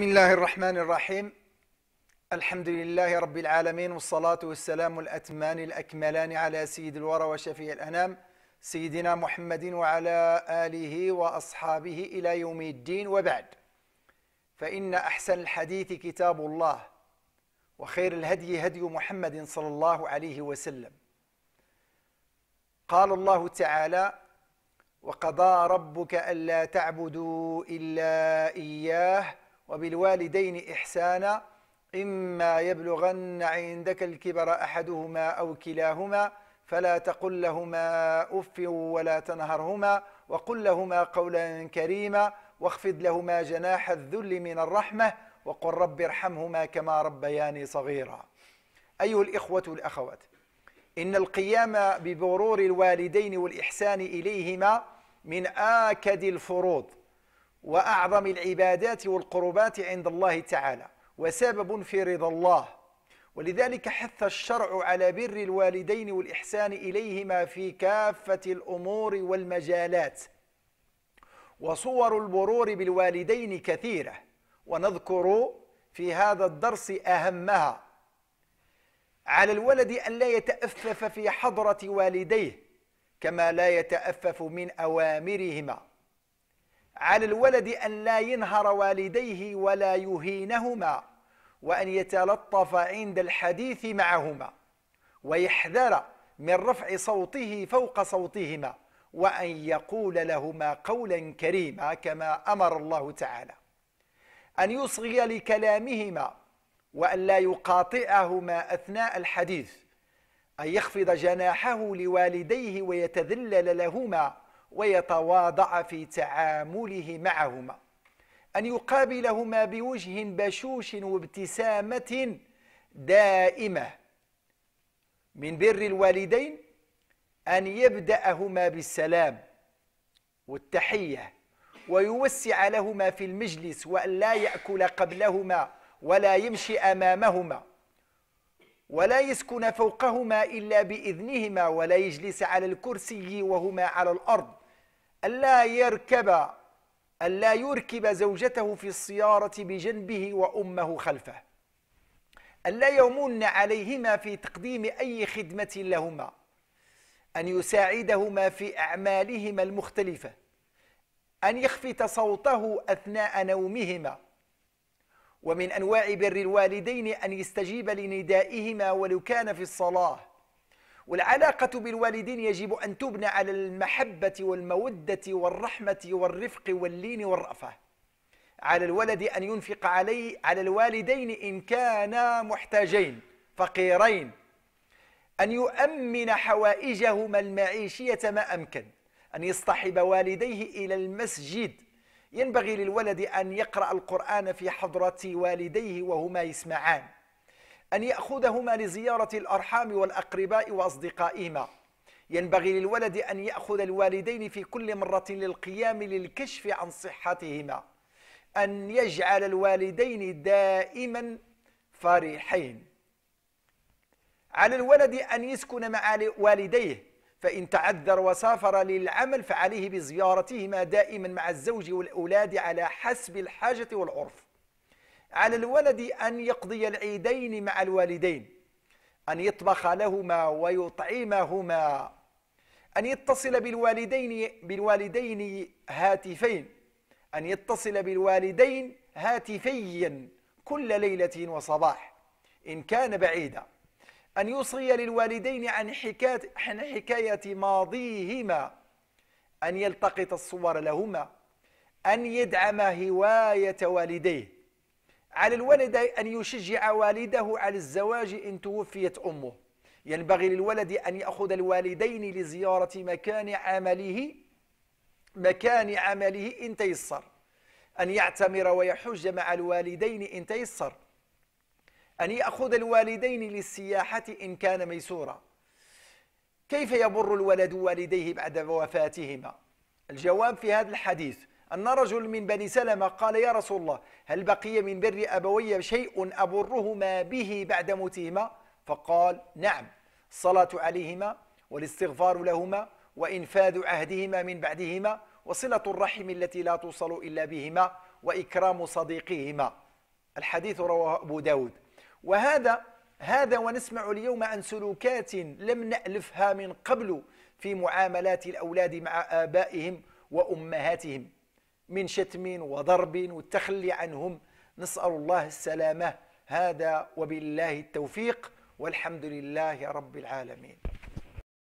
بسم الله الرحمن الرحيم الحمد لله رب العالمين والصلاة والسلام الأتمان الأكملان على سيد الورى وشفيع الأنام سيدنا محمد وعلى آله وأصحابه إلى يوم الدين وبعد فإن أحسن الحديث كتاب الله وخير الهدي هدي محمد صلى الله عليه وسلم قال الله تعالى وقضى ربك ألا تعبدوا إلا إياه وبالوالدين إحسانا إما يبلغن عندك الكبر أحدهما أو كلاهما فلا تقل لهما أف ولا تنهرهما وقل لهما قولا كريما واخفض لهما جناح الذل من الرحمة وقل رب ارحمهما كما ربياني صغيرا أيها الإخوة والأخوات إن القيام ببرور الوالدين والإحسان إليهما من آكد الفروض وأعظم العبادات والقربات عند الله تعالى وسبب في رضا الله ولذلك حث الشرع على بر الوالدين والإحسان إليهما في كافة الأمور والمجالات وصور البرور بالوالدين كثيرة ونذكر في هذا الدرس أهمها على الولد أن لا يتأفف في حضرة والديه كما لا يتأفف من أوامرهما على الولد أن لا ينهر والديه ولا يهينهما وأن يتلطف عند الحديث معهما ويحذر من رفع صوته فوق صوتهما وأن يقول لهما قولا كريما كما أمر الله تعالى أن يصغي لكلامهما وأن لا يقاطعهما أثناء الحديث أن يخفض جناحه لوالديه ويتذلل لهما ويتواضع في تعامله معهما أن يقابلهما بوجه بشوش وابتسامة دائمة من بر الوالدين أن يبدأهما بالسلام والتحية ويوسع لهما في المجلس وأن لا يأكل قبلهما ولا يمشي أمامهما ولا يسكن فوقهما إلا بإذنهما ولا يجلس على الكرسي وهما على الأرض ألا يركب ألا يركب زوجته في السيارة بجنبه وأمه خلفه ألا يمن عليهما في تقديم أي خدمة لهما أن يساعدهما في أعمالهما المختلفة أن يخفت صوته أثناء نومهما ومن أنواع بر الوالدين أن يستجيب لندائهما ولو كان في الصلاة والعلاقة بالوالدين يجب أن تبنى على المحبة والمودة والرحمة والرفق واللين والرأفة على الولد أن ينفق عليه على الوالدين إن كانا محتاجين فقيرين أن يؤمن حوائجهما المعيشية ما أمكن أن يصطحب والديه إلى المسجد ينبغي للولد أن يقرأ القرآن في حضرة والديه وهما يسمعان أن يأخذهما لزيارة الأرحام والأقرباء وأصدقائهما ينبغي للولد أن يأخذ الوالدين في كل مرة للقيام للكشف عن صحتهما أن يجعل الوالدين دائما فرحين على الولد أن يسكن مع والديه فإن تعذر وسافر للعمل فعليه بزيارتهما دائما مع الزوج والأولاد على حسب الحاجة والعرف على الولد أن يقضي العيدين مع الوالدين أن يطبخ لهما ويطعمهما أن يتصل بالوالدين بالوالدين هاتفين أن يتصل بالوالدين هاتفيا كل ليلة وصباح إن كان بعيدا أن يصغي للوالدين عن حكاية ماضيهما أن يلتقط الصور لهما أن يدعم هواية والديه على الولد أن يشجع والده على الزواج إن توفيت أمه ينبغي للولد أن يأخذ الوالدين لزيارة مكان عمله مكان عمله إن تيسر أن يعتمر ويحج مع الوالدين إن تيسر أن يأخذ الوالدين للسياحة إن كان ميسورا كيف يبر الولد والديه بعد وفاتهما الجواب في هذا الحديث أن رجل من بني سلمة قال يا رسول الله هل بقي من بر أبوي شيء أبرهما به بعد موتهما فقال نعم الصلاة عليهما والاستغفار لهما وإنفاذ عهدهما من بعدهما وصلة الرحم التي لا توصل إلا بهما وإكرام صديقهما الحديث رواه أبو داود وهذا هذا ونسمع اليوم عن سلوكات لم نألفها من قبل في معاملات الأولاد مع آبائهم وأمهاتهم من شتم وضرب والتخلي عنهم نسأل الله السلامة هذا وبالله التوفيق والحمد لله رب العالمين